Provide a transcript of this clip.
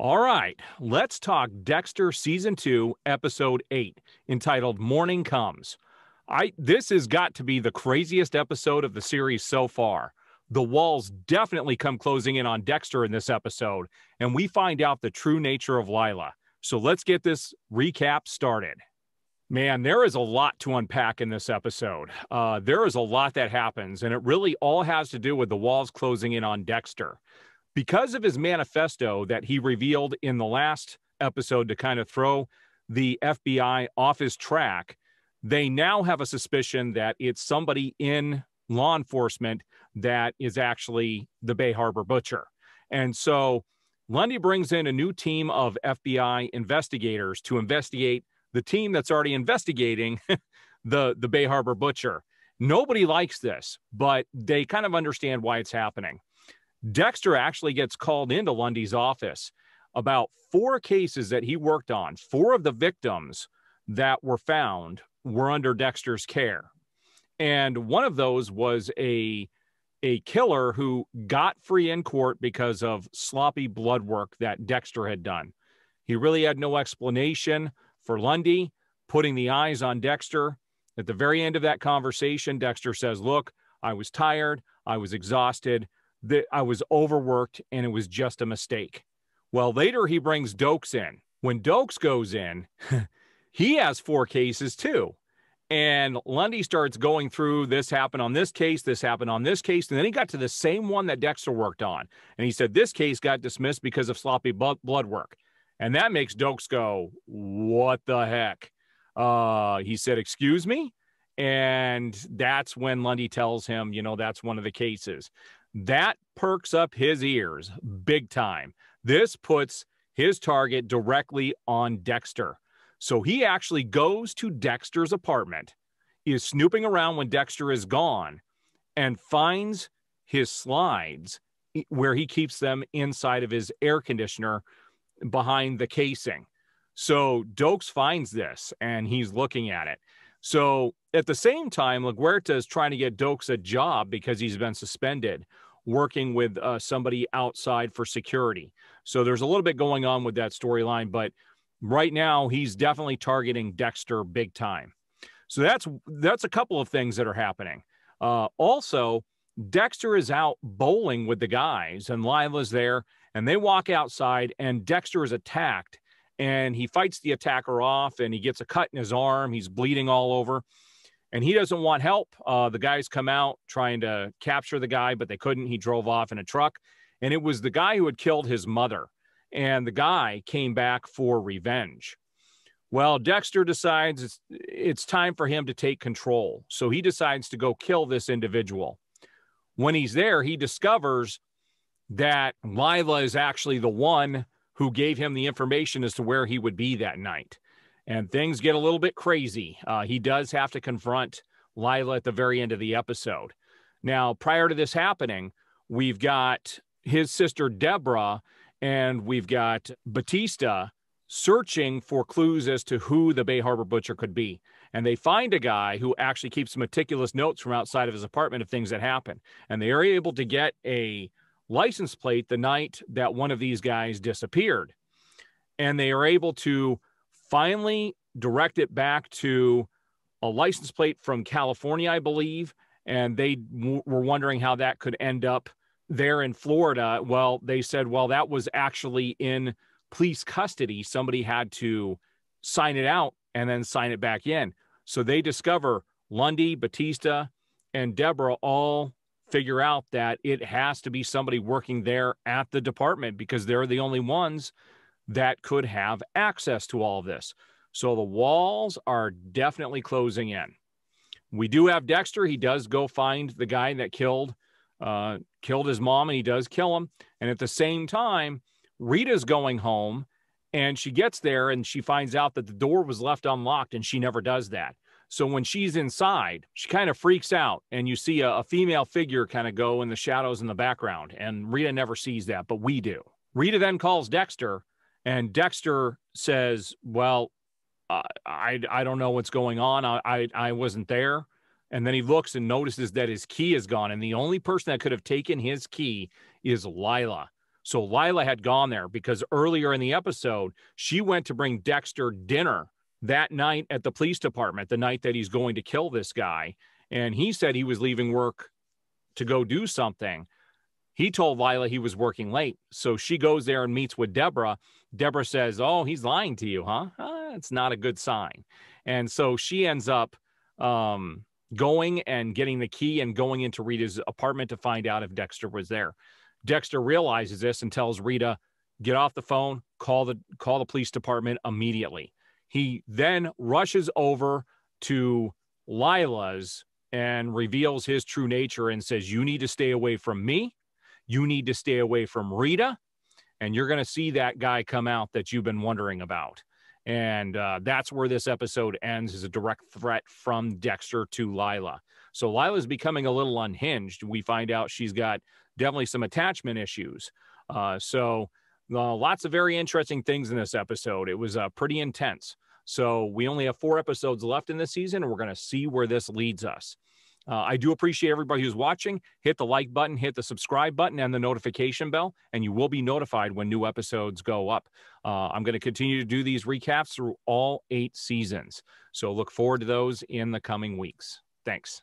All right, let's talk Dexter season two, episode eight, entitled Morning Comes. I this has got to be the craziest episode of the series so far. The walls definitely come closing in on Dexter in this episode, and we find out the true nature of Lila. So let's get this recap started. Man, there is a lot to unpack in this episode. Uh, there is a lot that happens, and it really all has to do with the walls closing in on Dexter because of his manifesto that he revealed in the last episode to kind of throw the FBI off his track, they now have a suspicion that it's somebody in law enforcement that is actually the Bay Harbor Butcher. And so Lundy brings in a new team of FBI investigators to investigate the team that's already investigating the, the Bay Harbor Butcher. Nobody likes this, but they kind of understand why it's happening. Dexter actually gets called into Lundy's office about four cases that he worked on. Four of the victims that were found were under Dexter's care. And one of those was a a killer who got free in court because of sloppy blood work that Dexter had done. He really had no explanation for Lundy putting the eyes on Dexter. At the very end of that conversation, Dexter says, Look, I was tired. I was exhausted that I was overworked and it was just a mistake. Well, later he brings Dokes in. When Dokes goes in, he has four cases too. And Lundy starts going through this happened on this case, this happened on this case. And then he got to the same one that Dexter worked on. And he said, This case got dismissed because of sloppy blood work. And that makes Dokes go, What the heck? Uh, he said, Excuse me? And that's when Lundy tells him, You know, that's one of the cases. That perks up his ears big time. This puts his target directly on Dexter. So he actually goes to Dexter's apartment, is snooping around when Dexter is gone, and finds his slides where he keeps them inside of his air conditioner behind the casing. So Dokes finds this and he's looking at it. So at the same time, LaGuerta is trying to get Dokes a job because he's been suspended, working with uh, somebody outside for security. So there's a little bit going on with that storyline, but right now he's definitely targeting Dexter big time. So that's that's a couple of things that are happening. Uh, also, Dexter is out bowling with the guys, and Lila's there, and they walk outside, and Dexter is attacked, and he fights the attacker off and he gets a cut in his arm. He's bleeding all over and he doesn't want help. Uh, the guys come out trying to capture the guy, but they couldn't. He drove off in a truck, and it was the guy who had killed his mother. And the guy came back for revenge. Well, Dexter decides it's, it's time for him to take control. So he decides to go kill this individual. When he's there, he discovers that Lila is actually the one who gave him the information as to where he would be that night. And things get a little bit crazy. Uh, he does have to confront Lila at the very end of the episode. Now, prior to this happening, we've got his sister Deborah and we've got Batista searching for clues as to who the Bay Harbor Butcher could be. And they find a guy who actually keeps meticulous notes from outside of his apartment of things that happen. And they are able to get a license plate the night that one of these guys disappeared. And they are able to finally direct it back to a license plate from California, I believe. And they w- were wondering how that could end up there in Florida. Well, they said, well, that was actually in police custody. Somebody had to sign it out and then sign it back in. So they discover Lundy, Batista, and Deborah all figure out that it has to be somebody working there at the department because they're the only ones that could have access to all of this. So the walls are definitely closing in. We do have Dexter. He does go find the guy that killed uh, killed his mom, and he does kill him. And at the same time, Rita's going home, and she gets there and she finds out that the door was left unlocked, and she never does that. So when she's inside, she kind of freaks out, and you see a, a female figure kind of go in the shadows in the background. And Rita never sees that, but we do. Rita then calls Dexter, and Dexter says, Well, uh, I, I don't know what's going on. I, I, I wasn't there. And then he looks and notices that his key is gone. And the only person that could have taken his key is Lila. So Lila had gone there because earlier in the episode, she went to bring Dexter dinner that night at the police department, the night that he's going to kill this guy. And he said he was leaving work to go do something. He told Lila he was working late. So she goes there and meets with Deborah. Deborah says, Oh, he's lying to you, huh? Uh, it's not a good sign. And so she ends up um, going and getting the key and going into Rita's apartment to find out if Dexter was there. Dexter realizes this and tells Rita, get off the phone, call the call the police department immediately. He then rushes over to Lila's and reveals his true nature and says, You need to stay away from me. You need to stay away from Rita. And you're going to see that guy come out that you've been wondering about. And uh, that's where this episode ends is a direct threat from Dexter to Lila. So Lila's becoming a little unhinged. We find out she's got definitely some attachment issues. Uh, so uh, lots of very interesting things in this episode. It was uh, pretty intense. So we only have four episodes left in this season, and we're going to see where this leads us. Uh, I do appreciate everybody who's watching. Hit the like button, hit the subscribe button, and the notification bell, and you will be notified when new episodes go up. Uh, I'm going to continue to do these recaps through all eight seasons. So look forward to those in the coming weeks. Thanks.